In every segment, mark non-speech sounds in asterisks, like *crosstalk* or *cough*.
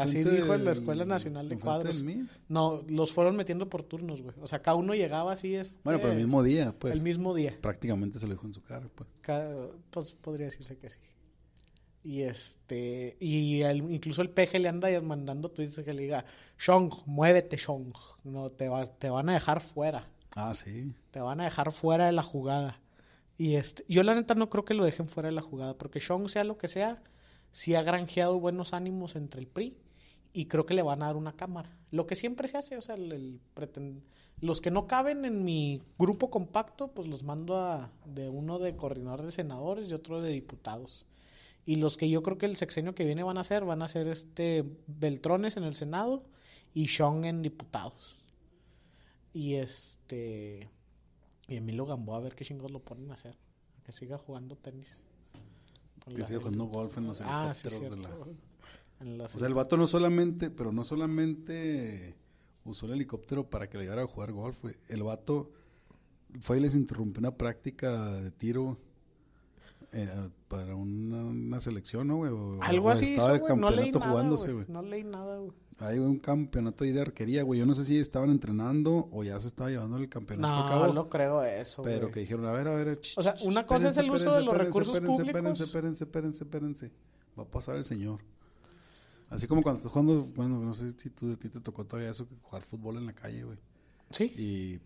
Así dijo en la Escuela Nacional de Cuadros. No, los fueron metiendo por turnos, güey. O sea, cada uno llegaba así. Este, bueno, pero el mismo día, pues. El mismo día. Prácticamente se lo dijo en su cara, pues. pues podría decirse que sí. Y este. Y incluso el peje le anda mandando tweets que le diga: Shong, muévete, Shong. No, te, te van a dejar fuera. Ah, sí. Te van a dejar fuera de la jugada. Y este, yo la neta no creo que lo dejen fuera de la jugada, porque Shong sea lo que sea, si ha granjeado buenos ánimos entre el PRI y creo que le van a dar una cámara. Lo que siempre se hace, o sea, el, los que no caben en mi grupo compacto, pues los mando a, de uno de coordinador de senadores y otro de diputados. Y los que yo creo que el sexenio que viene van a ser, van a ser este Beltrones en el Senado y Sean en diputados. Y este y Emilio Gamboa a ver qué chingos lo ponen a hacer, que siga jugando tenis. Que sigue jugando golf en los o sea, el vato no solamente, pero no solamente usó el helicóptero para que le llevara a jugar golf, El vato fue y les interrumpió una práctica de tiro eh, para una, selección, ¿no, güey? Algo así estaba el No leí jugándose, güey. No leí nada, güey. Hay un campeonato ahí de arquería, güey. Yo no sé si estaban entrenando o ya se estaba llevando el campeonato no, a cabo. No, creo eso, Pero que dijeron, a ver, a ver. o sea, una cosa es el uso de los recursos públicos. Espérense, espérense, espérense, espérense. Va a pasar el señor. Así como cuando estás bueno, no sé si tú, a ti te tocó todavía eso, jugar fútbol en la calle, güey. Sí. Y,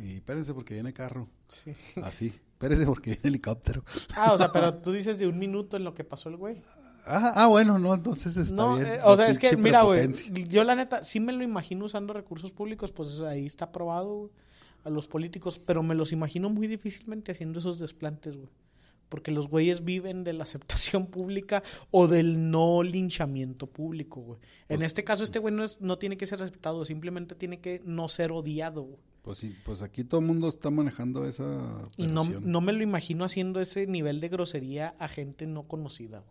y espérense porque viene carro. Sí. Así. *laughs* Espérese porque hay helicóptero. Ah, o sea, pero tú dices de un minuto en lo que pasó el güey. Ah, ah bueno, no, entonces está no, bien. Eh, o sea, es que, mira, güey, yo la neta, sí me lo imagino usando recursos públicos, pues ahí está probado a los políticos, pero me los imagino muy difícilmente haciendo esos desplantes, güey. Porque los güeyes viven de la aceptación *laughs* pública o del no linchamiento público, güey. En pues este caso, este güey no, es, no tiene que ser aceptado, simplemente tiene que no ser odiado, güey. Pues sí, pues aquí todo el mundo está manejando esa. Y no, me lo imagino haciendo ese nivel de grosería a gente no conocida,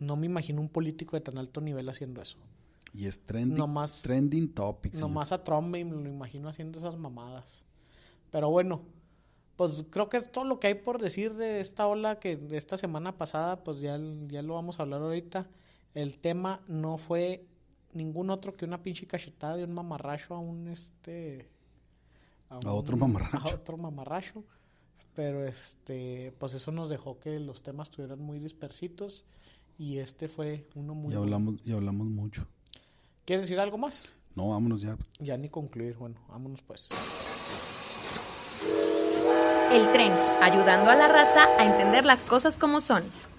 No me imagino un político de tan alto nivel haciendo eso. Y es trending, trending topics. Nomás más a Trump me lo imagino haciendo esas mamadas. Pero bueno, pues creo que es todo lo que hay por decir de esta ola que esta semana pasada, pues ya, ya lo vamos a hablar ahorita. El tema no fue ningún otro que una pinche cachetada de un mamarracho a un este a, otro mamarracho. *laughs* A otro mamarracho. Pero este, pues eso nos dejó que los temas estuvieran muy dispersitos y este fue uno muy... ya hablamos, y hablamos mucho. ¿Quieres decir algo más? No, vámonos ya. Ya ni concluir, bueno, vámonos pues. El tren, ayudando a la raza a entender las cosas como son.